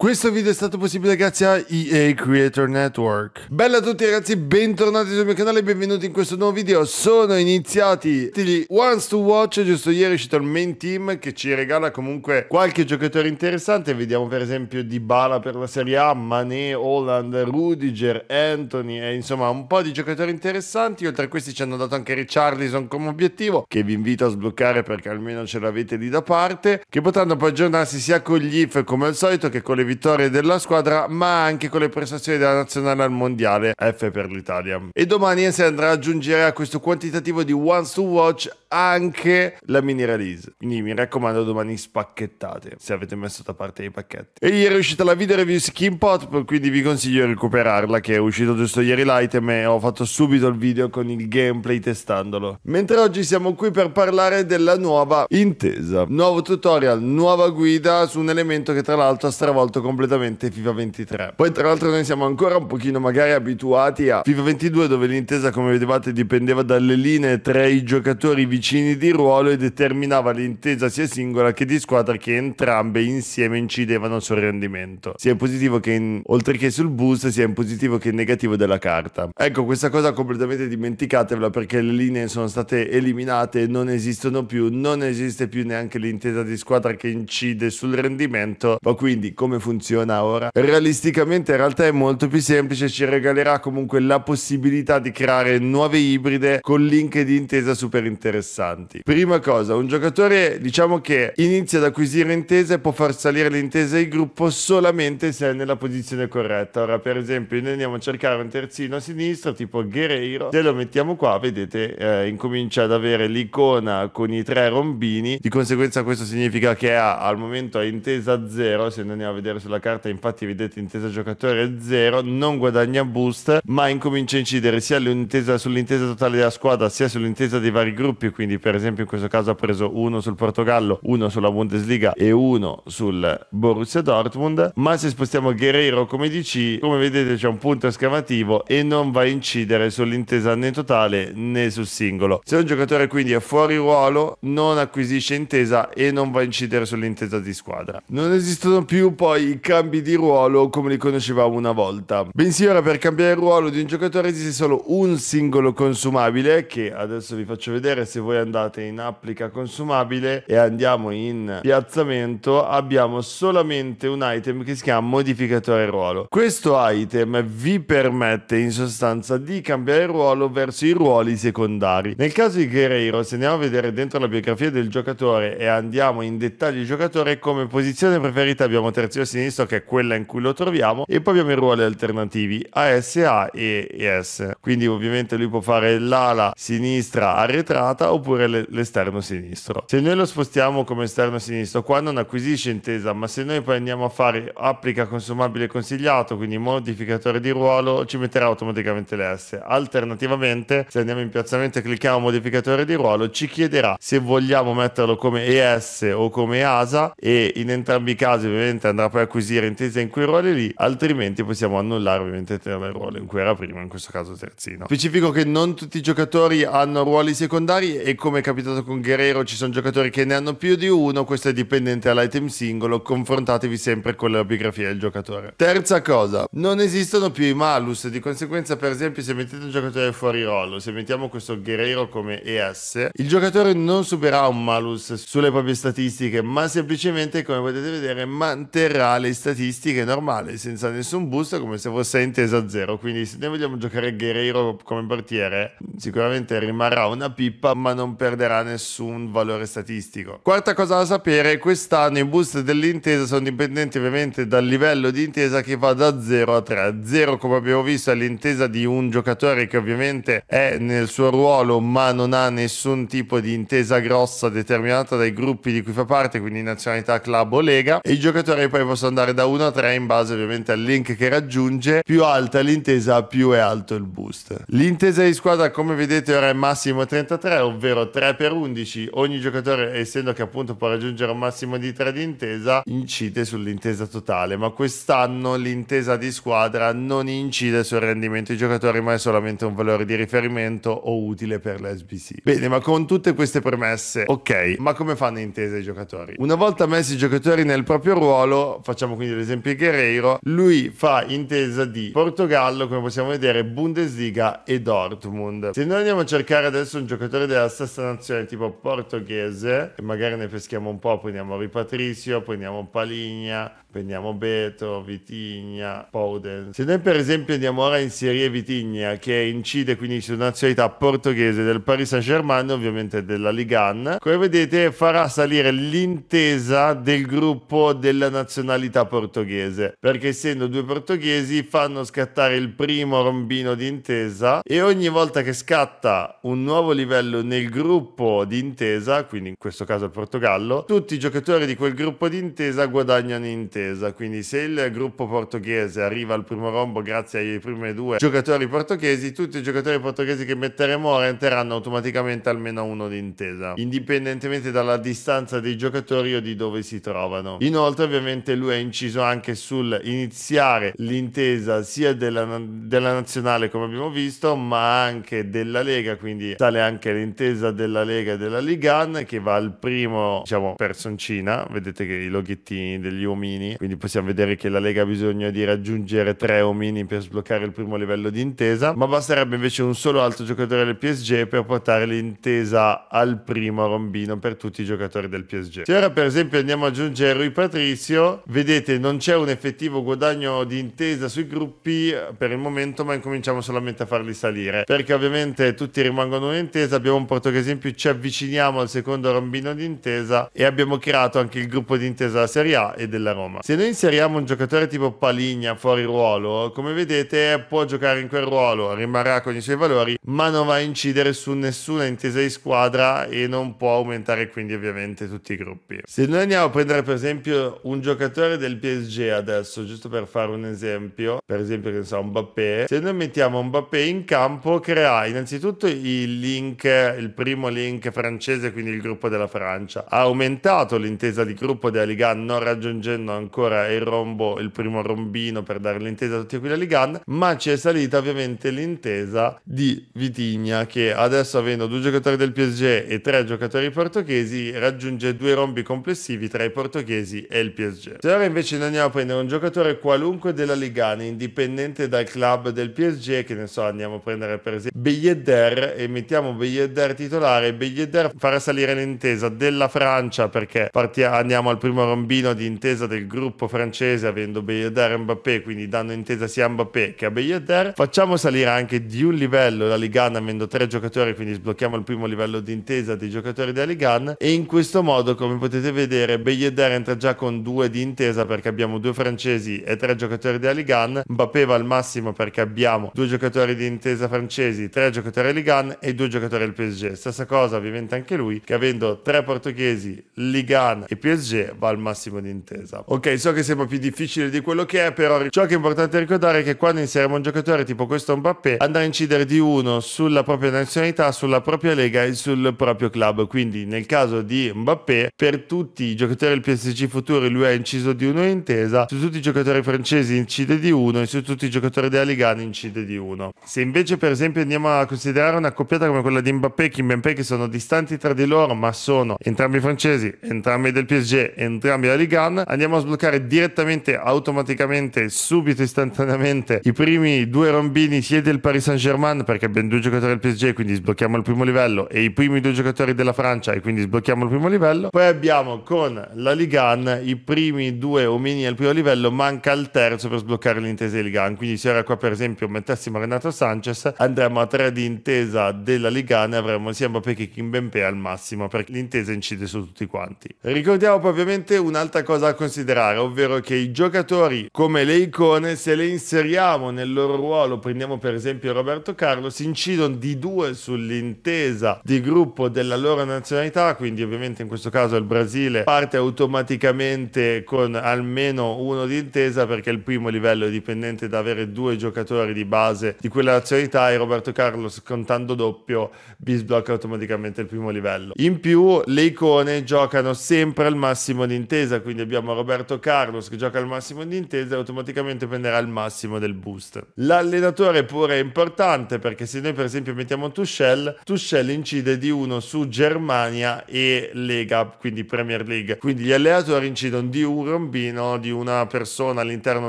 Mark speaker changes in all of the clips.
Speaker 1: Questo video è stato possibile grazie a EA Creator Network. Bella a tutti ragazzi, bentornati sul mio canale e benvenuti in questo nuovo video. Sono iniziati gli Once to Watch, giusto ieri è uscito il main team che ci regala comunque qualche giocatore interessante. Vediamo per esempio Dybala per la Serie A, Mané, Holland, Rudiger, Anthony e eh, insomma un po' di giocatori interessanti. Oltre a questi ci hanno dato anche Richarlison come obiettivo che vi invito a sbloccare perché almeno ce l'avete lì da parte. Che potranno poi aggiornarsi sia con gli IF come al solito che con le vittorie della squadra, ma anche con le prestazioni della nazionale al mondiale F per l'Italia. E domani si andrà ad aggiungere a questo quantitativo di once to watch anche la mini release. Quindi mi raccomando domani spacchettate se avete messo da parte i pacchetti. E ieri è uscita la video review Skin Pop, quindi vi consiglio di recuperarla che è uscito giusto ieri l'item e ho fatto subito il video con il gameplay testandolo. Mentre oggi siamo qui per parlare della nuova intesa. Nuovo tutorial, nuova guida su un elemento che tra l'altro ha stravolto rimasto completamente FIFA 23. Poi tra l'altro noi siamo ancora un pochino magari abituati a FIFA 22 dove l'intesa come vedevate dipendeva dalle linee tra i giocatori vicini di ruolo e determinava l'intesa sia singola che di squadra che entrambe insieme incidevano sul rendimento, sia in positivo che in, oltre che sul boost, sia in positivo che in negativo della carta. Ecco, questa cosa completamente dimenticatevela perché le linee sono state eliminate, non esistono più, non esiste più neanche l'intesa di squadra che incide sul rendimento, ma quindi come funziona funziona ora. Realisticamente in realtà è molto più semplice, ci regalerà comunque la possibilità di creare nuove ibride con link di intesa super interessanti. Prima cosa, un giocatore diciamo che inizia ad acquisire intese può far salire l'intesa intese gruppo solamente se è nella posizione corretta. Ora per esempio noi andiamo a cercare un terzino a sinistra tipo Guerreiro, se lo mettiamo qua vedete eh, incomincia ad avere l'icona con i tre rombini, di conseguenza questo significa che ha, al momento intesa 0 se andiamo a vedere sulla carta infatti vedete intesa giocatore 0, non guadagna boost, ma incomincia a incidere sia sull'intesa totale della squadra sia sull'intesa dei vari gruppi, quindi per esempio in questo caso ha preso uno sul Portogallo, uno sulla Bundesliga e uno sul Borussia Dortmund, ma se spostiamo Guerrero come DC, come vedete c'è un punto esclamativo e non va a incidere sull'intesa né totale né sul singolo. Se un giocatore quindi è fuori ruolo, non acquisisce intesa e non va a incidere sull'intesa di squadra. Non esistono più poi i cambi di ruolo come li conoscevamo una volta. Bensì ora per cambiare il ruolo di un giocatore esiste solo un singolo consumabile che adesso vi faccio vedere se voi andate in applica consumabile e andiamo in piazzamento abbiamo solamente un item che si chiama modificatore ruolo. Questo item vi permette in sostanza di cambiare ruolo verso i ruoli secondari. Nel caso di Guerreiro se andiamo a vedere dentro la biografia del giocatore e andiamo in dettagli giocatore come posizione preferita abbiamo terzino sinistro sinistra che è quella in cui lo troviamo e poi abbiamo i ruoli alternativi ASA e ES quindi ovviamente lui può fare l'ala sinistra arretrata oppure l'esterno sinistro se noi lo spostiamo come esterno sinistro qua non acquisisce intesa ma se noi poi andiamo a fare applica consumabile consigliato quindi modificatore di ruolo ci metterà automaticamente l'S alternativamente se andiamo in piazzamento e clicchiamo modificatore di ruolo ci chiederà se vogliamo metterlo come ES o come ASA e in entrambi i casi ovviamente andrà poi a acquisire intesa in quei ruoli lì, altrimenti possiamo annullare ovviamente il ruolo in cui era prima, in questo caso terzino. Specifico che non tutti i giocatori hanno ruoli secondari e come è capitato con Guerrero ci sono giocatori che ne hanno più di uno, questo è dipendente dall'item singolo, confrontatevi sempre con la biografia del giocatore. Terza cosa, non esistono più i malus, di conseguenza per esempio se mettete un giocatore fuori ruolo, se mettiamo questo Guerrero come ES, il giocatore non subirà un malus sulle proprie statistiche, ma semplicemente come potete vedere manterrà le statistiche normali, senza nessun boost, come se fosse intesa a zero. Quindi se noi vogliamo giocare Guerrero come portiere, sicuramente rimarrà una pippa, ma non perderà nessun valore statistico. Quarta cosa da sapere, quest'anno i boost dell'intesa sono dipendenti ovviamente dal livello di intesa che va da 0 a 3. 0 come abbiamo visto è l'intesa di un giocatore che ovviamente è nel suo ruolo ma non ha nessun tipo di intesa grossa determinata dai gruppi di cui fa parte, quindi nazionalità, club o lega. E i giocatori poi possono posso andare da 1 a 3 in base ovviamente al link che raggiunge. Più alta l'intesa, più è alto il boost. L'intesa di squadra, come vedete, ora è massimo 33, ovvero 3 per 11. Ogni giocatore, essendo che appunto può raggiungere un massimo di 3 di intesa, incide sull'intesa totale. Ma quest'anno l'intesa di squadra non incide sul rendimento dei giocatori, ma è solamente un valore di riferimento o utile per l'SBC. Bene, ma con tutte queste premesse, ok, ma come fanno intesa i giocatori? Una volta messi i giocatori nel proprio ruolo, facciamo quindi l'esempio Guerreiro, lui fa intesa di Portogallo, come possiamo vedere, Bundesliga e Dortmund. Se noi andiamo a cercare adesso un giocatore della stessa nazione, tipo portoghese, e magari ne peschiamo un po', prendiamo Ripatrizio, prendiamo Paligna, prendiamo Beto, Vitigna, Powden. Se noi per esempio andiamo ora in Serie Vitigna, che incide quindi su nazionalità portoghese del Paris Saint-Germain, ovviamente della Ligan, come vedete farà salire l'intesa del gruppo della nazionalità mentalità portoghese, perché essendo due portoghesi fanno scattare il primo rombino d'intesa e ogni volta che scatta un nuovo livello nel gruppo d'intesa, quindi in questo caso il Portogallo, tutti i giocatori di quel gruppo d'intesa guadagnano intesa, quindi se il gruppo portoghese arriva al primo rombo grazie ai primi due giocatori portoghesi, tutti i giocatori portoghesi che metteremo ora entreranno automaticamente almeno uno d'intesa, indipendentemente dalla distanza dei giocatori o di dove si trovano. Inoltre ovviamente lui ha inciso anche sul iniziare l'intesa sia della, della nazionale come abbiamo visto ma anche della Lega quindi sale anche l'intesa della Lega e della Ligan che va al primo diciamo personcina vedete che i loghettini degli omini quindi possiamo vedere che la Lega ha bisogno di raggiungere tre omini per sbloccare il primo livello di intesa ma basterebbe invece un solo altro giocatore del PSG per portare l'intesa al primo rombino per tutti i giocatori del PSG se ora per esempio andiamo ad aggiungere Rui Patrizio vedete Vedete, non c'è un effettivo guadagno di intesa sui gruppi per il momento, ma incominciamo solamente a farli salire, perché ovviamente tutti rimangono in intesa, abbiamo un portoghese in più, ci avviciniamo al secondo rombino di intesa e abbiamo creato anche il gruppo di intesa della Serie A e della Roma. Se noi inseriamo un giocatore tipo Paligna fuori ruolo, come vedete può giocare in quel ruolo, rimarrà con i suoi valori, ma non va a incidere su nessuna intesa di squadra e non può aumentare quindi ovviamente tutti i gruppi. Se noi andiamo a prendere per esempio un giocatore giocatore del PSG adesso, giusto per fare un esempio, per esempio che so, Mbappé, se noi mettiamo Mbappé in campo crea innanzitutto il link, il primo link francese, quindi il gruppo della Francia, ha aumentato l'intesa di gruppo della Ligan non raggiungendo ancora il rombo, il primo rombino per dare l'intesa a tutti quelli della Ligan, ma ci è salita ovviamente l'intesa di Vitigna che adesso avendo due giocatori del PSG e tre giocatori portoghesi raggiunge due rombi complessivi tra i portoghesi e il PSG. Se Stasera invece andiamo a prendere un giocatore qualunque della Ligane, indipendente dal club del PSG, che ne so, andiamo a prendere per esempio Billeder e mettiamo Billeder titolare. Billeder farà salire l'intesa della Francia perché partiamo, andiamo al primo rombino di intesa del gruppo francese avendo Billeder e Mbappé, quindi danno intesa sia a Mbappé che a Billeder. Facciamo salire anche di un livello la Ligane avendo tre giocatori, quindi sblocchiamo il primo livello di intesa dei giocatori della Ligane e in questo modo, come potete vedere, Billeder entra già con due di intesa difesa perché abbiamo due francesi e tre giocatori di Aligan, Mbappé va al massimo perché abbiamo due giocatori di intesa francesi, tre giocatori Aligan e due giocatori del PSG. Stessa cosa ovviamente anche lui che avendo tre portoghesi, Ligan e PSG va al massimo di intesa. Ok, so che sembra più difficile di quello che è, però ciò che è importante ricordare è che quando inseriamo un giocatore tipo questo Mbappé andrà a incidere di uno sulla propria nazionalità, sulla propria lega e sul proprio club. Quindi nel caso di Mbappé per tutti i giocatori del PSG futuri lui ha inciso preso di uno intesa, su tutti i giocatori francesi incide di uno e su tutti i giocatori della Ligana incide di uno. Se invece per esempio andiamo a considerare una coppiata come quella di Mbappé e Kimpembe che sono distanti tra di loro ma sono entrambi francesi, entrambi del PSG, entrambi della Ligana, andiamo a sbloccare direttamente, automaticamente, subito, istantaneamente i primi due rombini sia del Paris Saint Germain perché abbiamo due giocatori del PSG quindi sblocchiamo il primo livello e i primi due giocatori della Francia e quindi sblocchiamo il primo livello. Poi abbiamo con la Ligan i primi due omini al primo livello, manca il terzo per sbloccare l'intesa di Ligan. Quindi se ora qua per esempio mettessimo Renato Sanchez, andremo a tre di intesa della Ligan e avremo sia Mbappé che Kimbempe al massimo, perché l'intesa incide su tutti quanti. Ricordiamo poi ovviamente un'altra cosa da considerare, ovvero che i giocatori come le icone, se le inseriamo nel loro ruolo, prendiamo per esempio Roberto Carlos, incidono di due sull'intesa di gruppo della loro nazionalità, quindi ovviamente in questo caso il Brasile parte automaticamente con con almeno uno di intesa perché il primo livello è dipendente da avere due giocatori di base di quella nazionalità e Roberto Carlos contando doppio bisblocca automaticamente il primo livello. In più le icone giocano sempre al massimo di intesa, quindi abbiamo Roberto Carlos che gioca al massimo di intesa e automaticamente prenderà il massimo del boost. L'allenatore pure è importante perché se noi per esempio mettiamo Tuchel, Tuchel incide di uno su Germania e Lega, quindi Premier League. Quindi gli allenatori incidono di uno trombino di una persona all'interno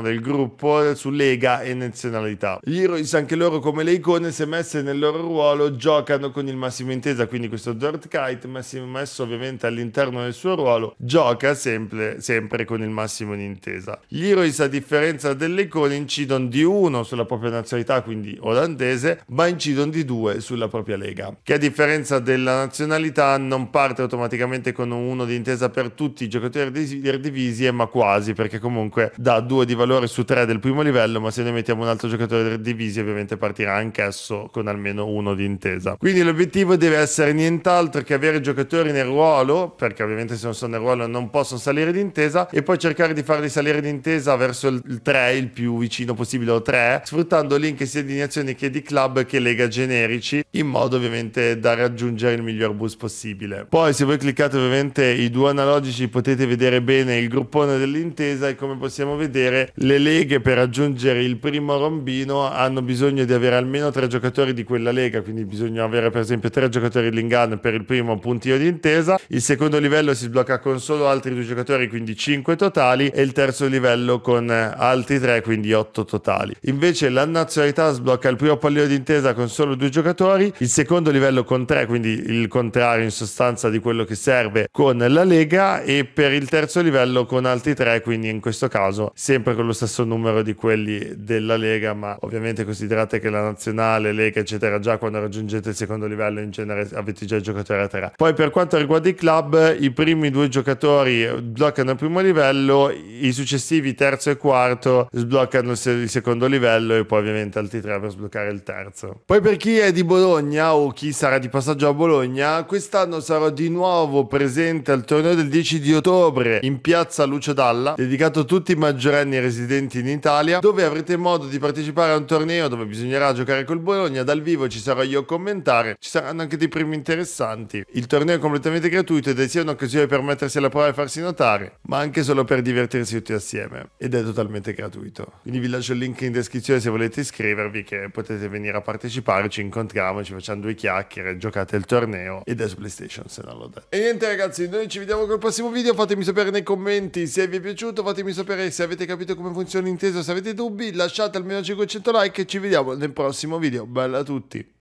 Speaker 1: del gruppo su lega e nazionalità. Gli Heroes, anche loro come le icone, se messe nel loro ruolo, giocano con il massimo intesa, quindi questo Dirt Kite messo ovviamente all'interno del suo ruolo, gioca sempre, sempre con il massimo in intesa. Gli Heroes, a differenza delle icone, incidono di uno sulla propria nazionalità, quindi olandese, ma incidono di due sulla propria lega, che a differenza della nazionalità non parte automaticamente con uno di intesa per tutti i giocatori di ma ma quasi, perché comunque dà 2 di valore su 3 del primo livello, ma se noi mettiamo un altro giocatore divisi ovviamente partirà anch'esso con almeno uno di intesa. Quindi l'obiettivo deve essere nient'altro che avere giocatori nel ruolo, perché ovviamente se non sono nel ruolo non possono salire di intesa, e poi cercare di farli salire di intesa verso il 3, il più vicino possibile o 3, sfruttando link sia di iniezioni che di club che lega generici, in modo ovviamente da raggiungere il miglior boost possibile. Poi se voi cliccate ovviamente i due analogici potete vedere bene il gruppone conclusione dell'intesa e come possiamo vedere le leghe per raggiungere il primo rombino hanno bisogno di avere almeno tre giocatori di quella lega, quindi bisogna avere per esempio tre giocatori Lingan per il primo puntino di intesa, il secondo livello si sblocca con solo altri due giocatori, quindi cinque totali e il terzo livello con eh, altri tre quindi otto totali. Invece la nazionalità sblocca il primo pallino d'intesa con solo due giocatori, il secondo livello con tre quindi il contrario in sostanza di quello che serve con la Lega e per il terzo livello con altri altri tre, quindi in questo caso sempre con lo stesso numero di quelli della Lega, ma ovviamente considerate che la nazionale, Lega, eccetera, già quando raggiungete il secondo livello in genere avete già i giocatori a tre. Poi per quanto riguarda i club, i primi due giocatori sbloccano il primo livello, i successivi terzo e quarto sbloccano il secondo livello e poi ovviamente altri tre per sbloccare il terzo. Poi per chi è di Bologna o chi sarà di passaggio a Bologna, quest'anno sarò di nuovo presente al torneo del 10 di ottobre in piazza Lucio Calcio Dalla, dedicato a tutti i maggiorenni residenti in Italia, dove avrete modo di partecipare a un torneo dove bisognerà giocare col Bologna. Dal vivo ci sarò io a commentare, ci saranno anche dei primi interessanti. Il torneo è completamente gratuito ed è sia un'occasione per mettersi alla prova e farsi notare, ma anche solo per divertirsi tutti assieme. Ed è totalmente gratuito. Quindi vi lascio il link in descrizione se volete iscrivervi, che potete venire a partecipare, ci incontriamo, ci facciamo due chiacchiere, giocate il torneo ed è su PlayStation se non l'ho detto. E niente ragazzi, noi ci vediamo col prossimo video, fatemi sapere nei commenti se vi è piaciuto fatemi sapere se avete capito come funziona Inteso, se avete dubbi lasciate almeno 500 like e ci vediamo nel prossimo video. Bella a tutti!